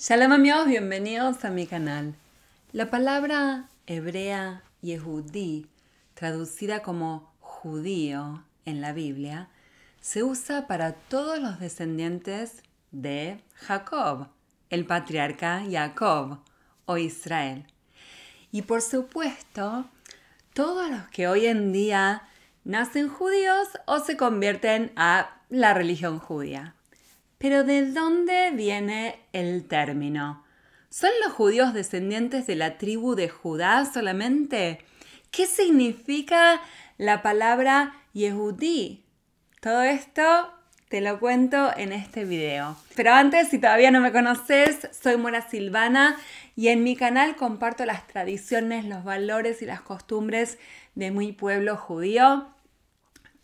Shalom amigos, bienvenidos a mi canal. La palabra hebrea yehudí, traducida como judío en la Biblia, se usa para todos los descendientes de Jacob, el patriarca Jacob o Israel. Y por supuesto, todos los que hoy en día nacen judíos o se convierten a la religión judía. Pero ¿de dónde viene el término? ¿Son los judíos descendientes de la tribu de Judá solamente? ¿Qué significa la palabra Yehudí? Todo esto te lo cuento en este video. Pero antes, si todavía no me conoces, soy Mora Silvana y en mi canal comparto las tradiciones, los valores y las costumbres de mi pueblo judío.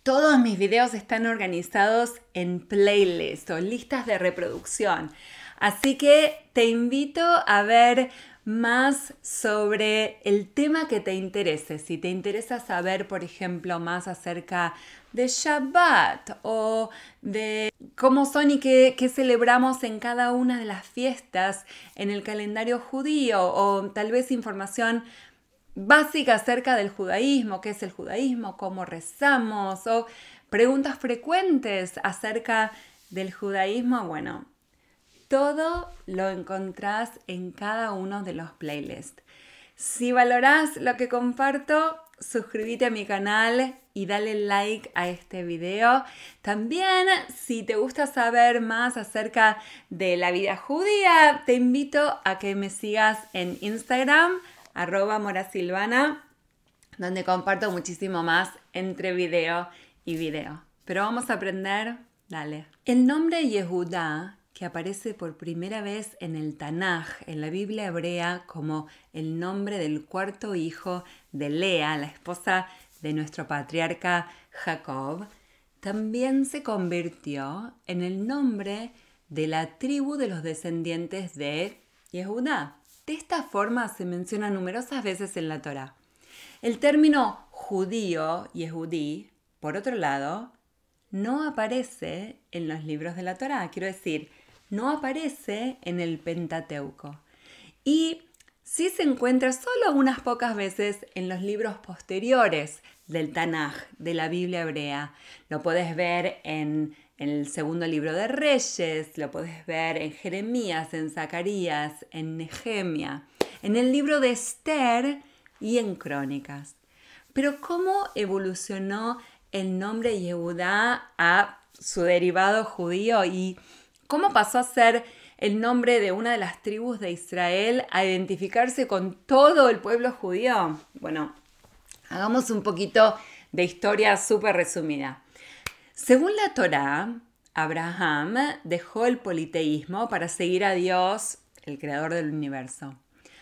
Todos mis videos están organizados en playlists o listas de reproducción. Así que te invito a ver más sobre el tema que te interese. Si te interesa saber, por ejemplo, más acerca de Shabbat o de cómo son y qué, celebramos en cada una de las fiestas en el calendario judío o tal vez información básica acerca del judaísmo, qué es el judaísmo, cómo rezamos, o preguntas frecuentes acerca del judaísmo. Bueno, todo lo encontrás en cada uno de los playlists. Si valorás lo que comparto, suscríbete a mi canal y dale like a este video. También, si te gusta saber más acerca de la vida judía, te invito a que me sigas en Instagram arroba morasilvana, donde comparto muchísimo más entre video y video. Pero vamos a aprender, dale. El nombre Yehudá, que aparece por primera vez en el Tanaj, en la Biblia hebrea, como el nombre del cuarto hijo de Lea, la esposa de nuestro patriarca Jacob, también se convirtió en el nombre de la tribu de los descendientes de Yehudá. De esta forma se menciona numerosas veces en la Torá. El término judío, y judí, por otro lado, no aparece en los libros de la Torá, quiero decir, no aparece en el Pentateuco. Y sí se encuentra solo unas pocas veces en los libros posteriores del Tanaj, de la Biblia hebrea. Lo puedes ver en en el segundo libro de Reyes, lo puedes ver en Jeremías, en Zacarías, en Nehemia, en el libro de Esther y en Crónicas. Pero ¿cómo evolucionó el nombre Yehudá a su derivado judío y cómo pasó a ser el nombre de una de las tribus de Israel a identificarse con todo el pueblo judío? Bueno, hagamos un poquito de historia súper resumida. Según la Torá, Abraham dejó el politeísmo para seguir a Dios, el creador del universo.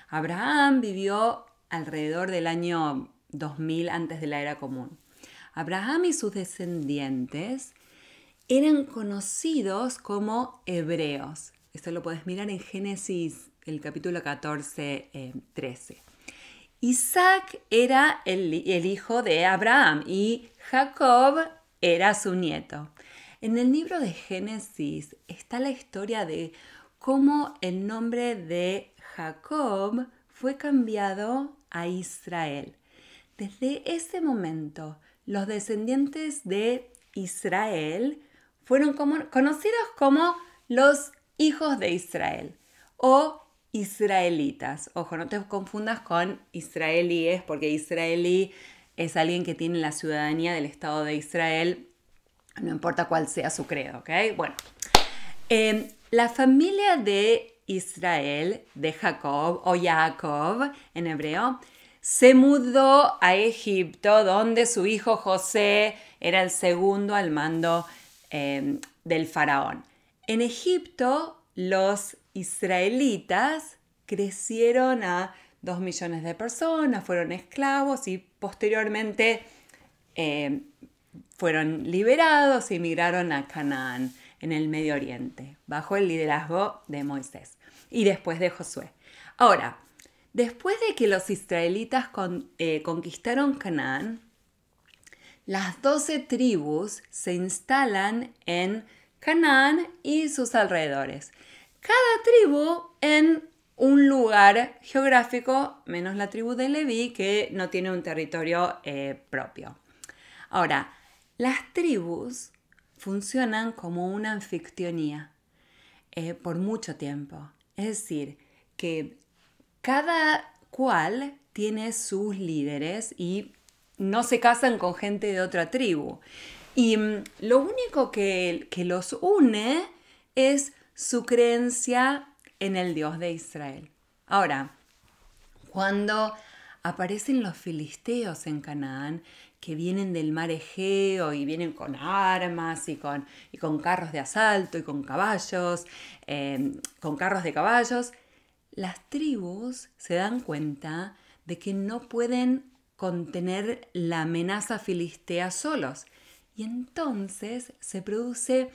Abraham vivió alrededor del año 2000 antes de la era común. Abraham y sus descendientes eran conocidos como hebreos. Esto lo puedes mirar en Génesis, el capítulo 14, 13. Eh, Isaac era el, el, hijo de Abraham y Jacob era su nieto. En el libro de Génesis está la historia de cómo el nombre de Jacob fue cambiado a Israel. Desde ese momento, los descendientes de Israel fueron conocidos como los hijos de Israel o israelitas. Ojo, no te confundas con israelíes, porque israelí es alguien que tiene la ciudadanía del Estado de Israel, no importa cuál sea su credo, ¿ok? Bueno, em, la familia de Israel, de Jacob o Jacob en hebreo, se mudó a Egipto, donde su hijo José era el segundo al mando em, del faraón. En Egipto, los israelitas crecieron a dos millones de personas, fueron esclavos y posteriormente eh, fueron liberados y migraron a Canaán, en el Medio Oriente, bajo el liderazgo de Moisés y después de Josué. Ahora, después de que los israelitas eh, conquistaron Canaán, las doce tribus se instalan en Canaán y sus alrededores. Cada tribu en un lugar geográfico, menos la tribu de Levi que no tiene un territorio eh, propio. Ahora, las tribus funcionan como una anfictionía eh, por mucho tiempo. Es decir, que cada cual tiene sus líderes y no se casan con gente de otra tribu. Y mm, lo único que, que los une es su creencia en el Dios de Israel. Ahora, cuando aparecen los filisteos en Canaán, que vienen del mar Egeo y vienen con armas y con, con carros de asalto y con caballos, em, con carros de caballos, las tribus se dan cuenta de que no pueden contener la amenaza filistea solos. Y entonces se produce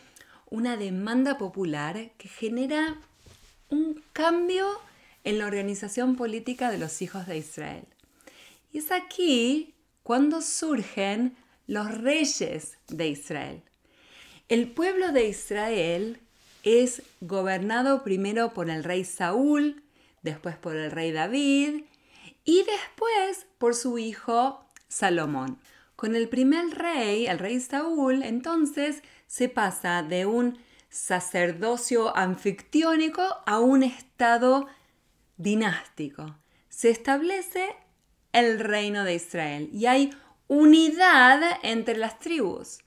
una demanda popular que genera un cambio en la organización política de los hijos de Israel. Y es aquí cuando surgen los reyes de Israel. El pueblo de Israel es gobernado primero por el rey Saúl, después por el rey David y después por su hijo Salomón. Con el primer rey, el rey Saúl, entonces se pasa de un sacerdocio anfictiónico a un estado dinástico. Se establece el reino de Israel y hay unidad entre las tribus.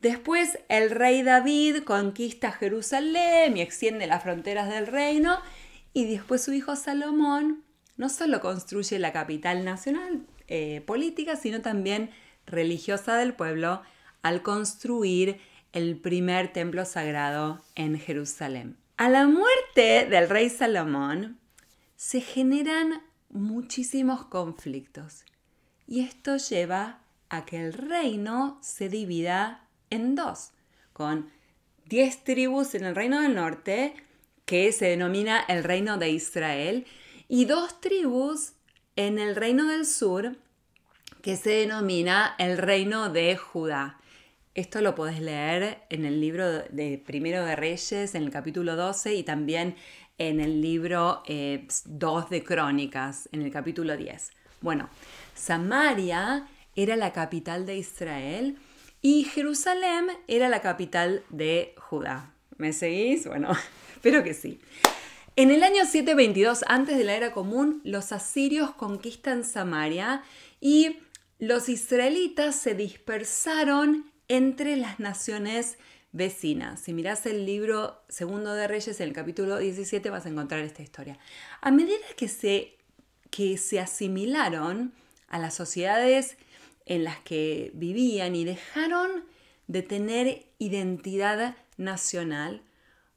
Después el rey David conquista Jerusalén y extiende las fronteras del reino y después su hijo Salomón no solo construye la capital nacional eh, política, sino también religiosa del pueblo al construir el primer templo sagrado en Jerusalén. A la muerte del rey Salomón se generan muchísimos conflictos y esto lleva a que el reino se divida en dos, con diez tribus en el reino del norte, que se denomina el reino de Israel, y dos tribus en el reino del sur, que se denomina el reino de Judá. Esto lo podés leer en el libro de Primero de Reyes, en el capítulo 12, y también en el libro 2 eh, de Crónicas, en el capítulo 10. Bueno, Samaria era la capital de Israel y Jerusalén era la capital de Judá. ¿Me seguís? Bueno, espero que sí. En el año 722, antes de la era común, los asirios conquistan Samaria y los israelitas se dispersaron entre las naciones vecinas. Si mirás el libro Segundo de Reyes, en el capítulo 17 vas a encontrar esta historia. A medida que se, que se asimilaron a las sociedades en las que vivían y dejaron de tener identidad nacional,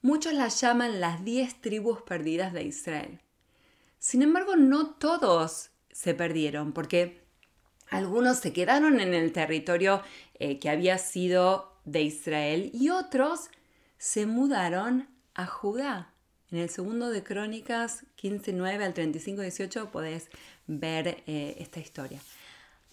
muchos las llaman las 10 tribus perdidas de Israel. Sin embargo, no todos se perdieron, porque algunos se quedaron en el territorio eh, que había sido de Israel y otros se mudaron a Judá. En el segundo de Crónicas 15.9 al 35.18 podés ver eh, esta historia.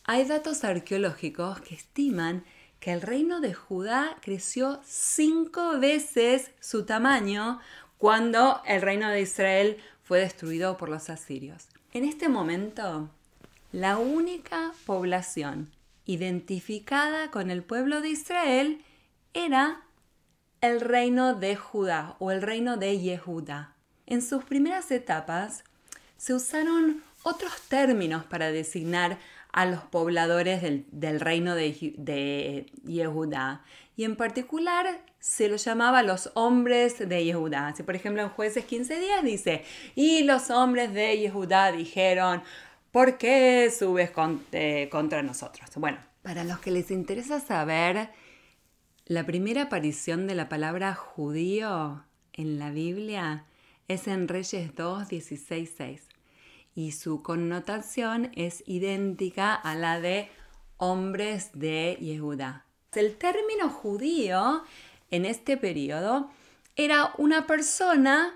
Hay datos arqueológicos que estiman que el reino de Judá creció cinco veces su tamaño cuando el reino de Israel fue destruido por los asirios. En este momento, la única población identificada con el pueblo de Israel era el reino de Judá o el reino de Yehuda. En sus primeras etapas se usaron otros términos para designar a los pobladores del, reino de, de, Yehudá. Y en particular se los llamaba los hombres de Yehudá. por ejemplo en jueces 15 días dice, y los hombres de Yehudá dijeron, ¿Por qué subes eh, contra nosotros? Bueno, para los que les interesa saber, la primera aparición de la palabra judío en la Biblia es en Reyes 2, 16, 6 y su connotación es idéntica a la de hombres de Yehudá. El término judío en este periodo era una persona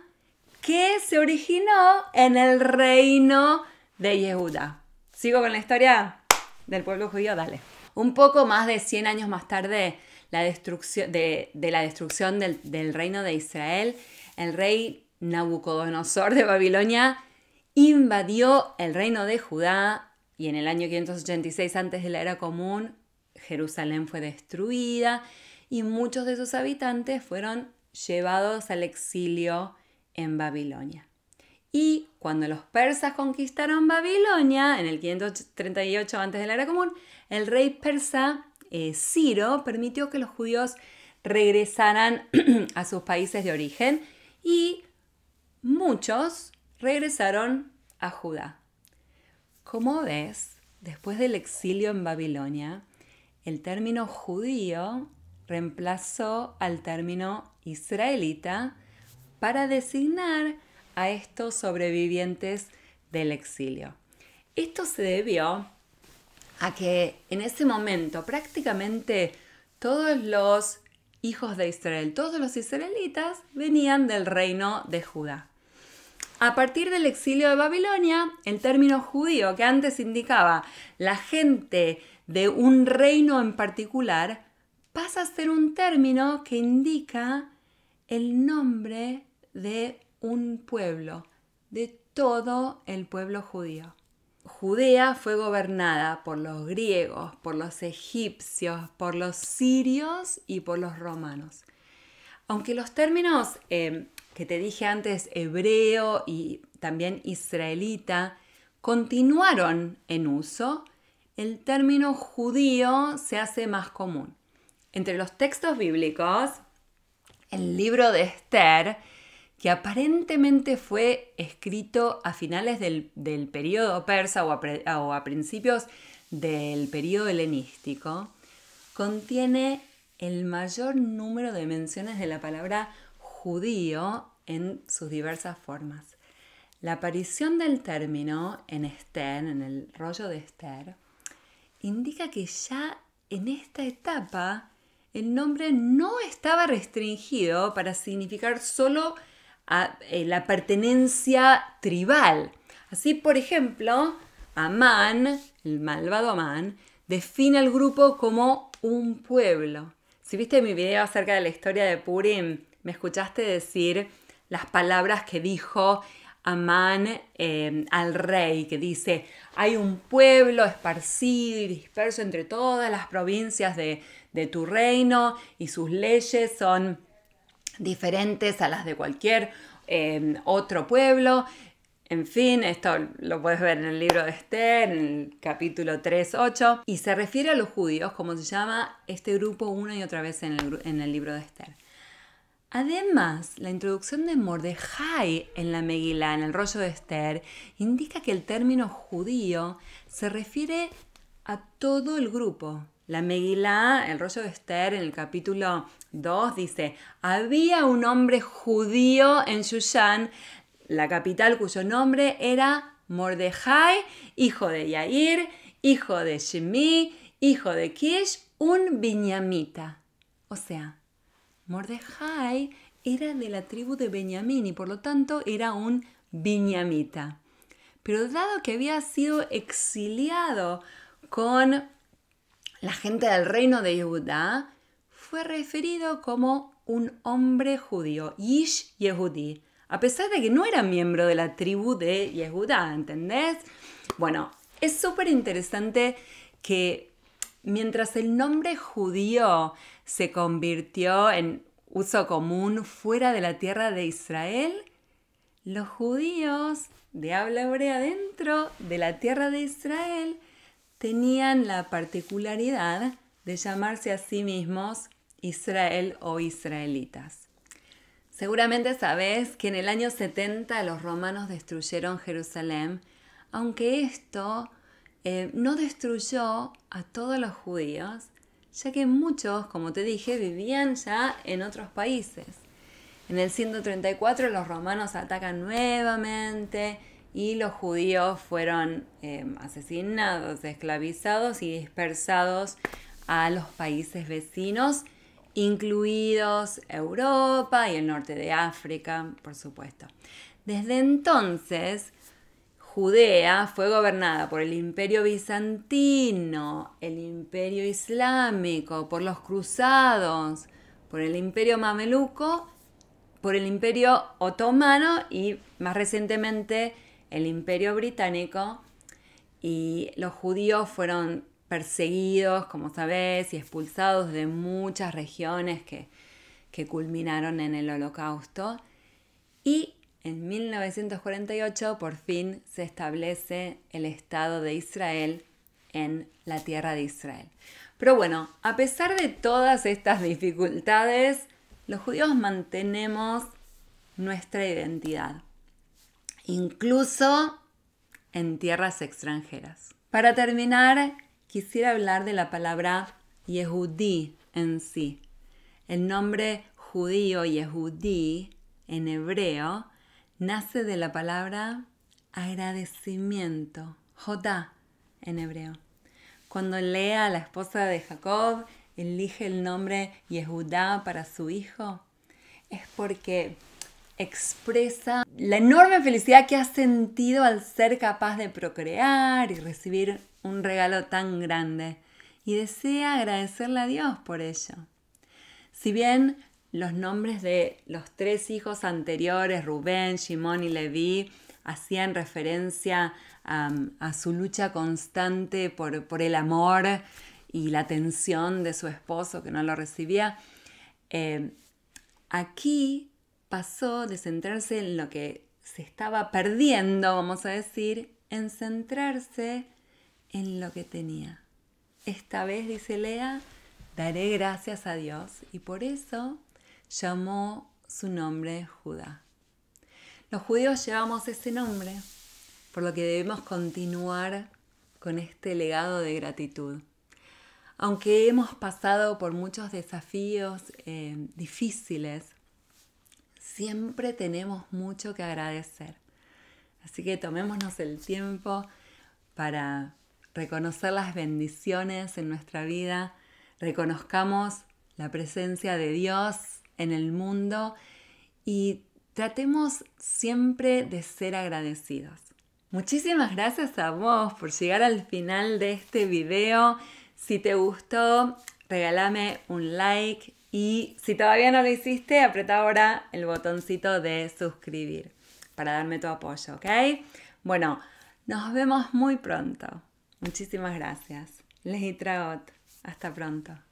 que se originó en el reino de Yehuda. Sigo con la historia del pueblo judío, dale. Un poco más de 100 años más tarde la destrucción, de, la destrucción del reino de Israel, el rey Nabucodonosor de Babilonia invadió el reino de Judá y en el año 586 antes de la era común Jerusalén fue destruida y muchos de sus habitantes fueron llevados al exilio en Babilonia. Y cuando los persas conquistaron Babilonia, en el 538 antes de la era común, el rey persa eh, Ciro permitió que los judíos regresaran a sus países de origen y muchos regresaron a Judá. Como ves, después del exilio en Babilonia, el término judío reemplazó al término israelita para designar a estos sobrevivientes del exilio. Esto se debió a que en ese momento prácticamente todos los hijos de Israel, todos los israelitas venían del reino de Judá. A partir del exilio de Babilonia, el término judío que antes indicaba la gente de un reino en particular, pasa a ser un término que indica el nombre de un pueblo, de todo el pueblo judío. Judea fue gobernada por los griegos, por los egipcios, por los sirios y por los romanos. Aunque los términos eh, que te dije antes, hebreo y también israelita, continuaron en uso, el término judío se hace más común. Entre los textos bíblicos, el libro de Esther que aparentemente fue escrito a finales del, del periodo persa o a, a principios del periodo helenístico, contiene el mayor número de menciones de la palabra judío en sus diversas formas. La aparición del término en Esther, en el rollo de Esther, indica que ya en esta etapa el nombre no estaba restringido para significar solo eh, la pertenencia tribal. Así, por ejemplo, Amán, el malvado Amán, define al grupo como un pueblo. Si viste mi video acerca de la historia de Purim, me escuchaste decir las palabras que dijo Amán eh, al rey, que dice, hay un pueblo esparcido y disperso entre todas las provincias de, de tu reino y sus leyes son diferentes a las de cualquier em, otro pueblo. En fin, esto lo puedes ver en el libro de Esther, en el capítulo 3.8, y se refiere a los judíos, como se llama este grupo una y otra vez en el, libro de Esther. Además, la introducción de Mordejai en la Megilá, en el rollo de Esther, indica que el término judío se refiere a todo el grupo, la Megilá, el rollo de Esther, en el capítulo 2, dice: Había un hombre judío en Shushan, la capital, cuyo nombre era Mordejai, hijo de Yair, hijo de Shemí, hijo de Kish, un viñamita. O sea, Mordejai era de la tribu de Benjamín y por lo tanto era un viñamita. Pero dado que había sido exiliado con la gente del reino de Judá, fue referido como un hombre judío, Yish Yehudi, a pesar de que no era miembro de la tribu de Yehudá, ¿entendés? Bueno, es súper interesante que mientras el nombre judío se convirtió en uso común fuera de la tierra de Israel, los judíos de habla hebrea dentro de la tierra de Israel tenían la particularidad de llamarse a sí mismos Israel o israelitas. Seguramente sabes que en el año 70 los romanos destruyeron Jerusalén, aunque esto eh, no destruyó a todos los judíos, ya que muchos, como te dije, vivían ya en otros países. En el 134 los romanos atacan nuevamente y los judíos fueron em, asesinados, esclavizados y dispersados a los países vecinos, incluidos Europa y el norte de África, por supuesto. Desde entonces, Judea fue gobernada por el imperio bizantino, el imperio islámico, por los cruzados, por el imperio mameluco, por el imperio otomano y más recientemente el imperio británico y los judíos fueron perseguidos, como sabes y expulsados de muchas regiones que, que culminaron en el holocausto. Y en 1948 por fin se establece el Estado de Israel en la tierra de Israel. Pero bueno, a pesar de todas estas dificultades, los judíos mantenemos nuestra identidad incluso en tierras extranjeras. Para terminar, quisiera hablar de la palabra Yehudí en sí. El nombre judío Yehudí en hebreo nace de la palabra agradecimiento, Jodá en hebreo. Cuando Lea, la esposa de Jacob, elige el nombre Yehudá para su hijo, es porque expresa la enorme felicidad que ha sentido al ser capaz de procrear y recibir un regalo tan grande y desea agradecerle a Dios por ello. Si bien los nombres de los tres hijos anteriores, Rubén, Simón y Levi hacían referencia a, su lucha constante por, el amor y la atención de su esposo que no lo recibía, eh, aquí pasó de centrarse en lo que se estaba perdiendo, vamos a decir, en centrarse en lo que tenía. Esta vez, dice Lea, daré gracias a Dios y por eso llamó su nombre Judá. Los judíos llevamos ese nombre, por lo que debemos continuar con este legado de gratitud. Aunque hemos pasado por muchos desafíos eh, difíciles, siempre tenemos mucho que agradecer. Así que tomémonos el tiempo para reconocer las bendiciones en nuestra vida, reconozcamos la presencia de Dios en el mundo y tratemos siempre de ser agradecidos. Muchísimas gracias a vos por llegar al final de este video. Si te gustó, regálame un like y si todavía no lo hiciste, apreta ahora el botoncito de suscribir para darme tu apoyo, ¿ok? Bueno, nos vemos muy pronto. Muchísimas gracias. Les traot. Hasta pronto.